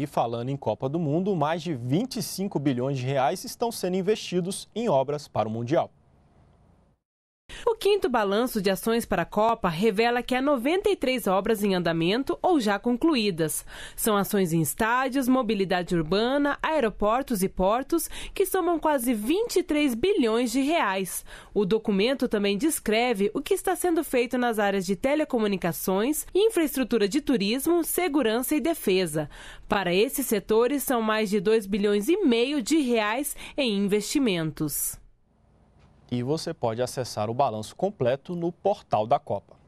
E falando em Copa do Mundo, mais de 25 bilhões de reais estão sendo investidos em obras para o Mundial quinto balanço de ações para a Copa revela que há 93 obras em andamento ou já concluídas. São ações em estádios, mobilidade urbana, aeroportos e portos, que somam quase 23 bilhões de reais. O documento também descreve o que está sendo feito nas áreas de telecomunicações, infraestrutura de turismo, segurança e defesa. Para esses setores, são mais de 2 bilhões e meio de reais em investimentos e você pode acessar o balanço completo no portal da Copa.